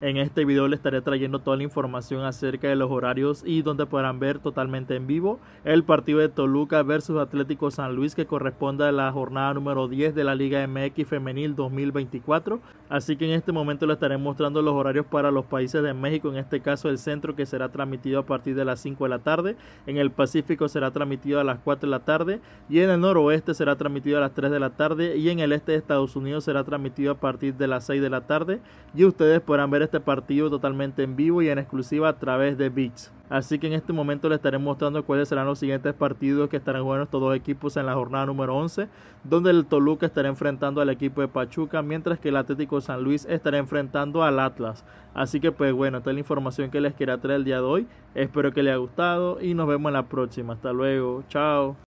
En este video les estaré trayendo toda la información acerca de los horarios y donde podrán ver totalmente en vivo el partido de Toluca versus Atlético San Luis que corresponde a la jornada número 10 de la Liga MX Femenil 2024. Así que en este momento les estaré mostrando los horarios para los países de México, en este caso el centro que será transmitido a partir de las 5 de la tarde, en el Pacífico será transmitido a las 4 de la tarde y en el noroeste será transmitido a las 3 de la tarde y en el este de Estados Unidos será transmitido a partir de las 6 de la tarde y ustedes podrán ver este partido totalmente en vivo y en exclusiva a través de Beats. Así que en este momento les estaré mostrando cuáles serán los siguientes partidos que estarán jugando estos dos equipos en la jornada número 11, donde el Toluca estará enfrentando al equipo de Pachuca, mientras que el Atlético San Luis estará enfrentando al Atlas. Así que pues bueno, esta es la información que les quería traer el día de hoy. Espero que les haya gustado y nos vemos en la próxima. Hasta luego, chao.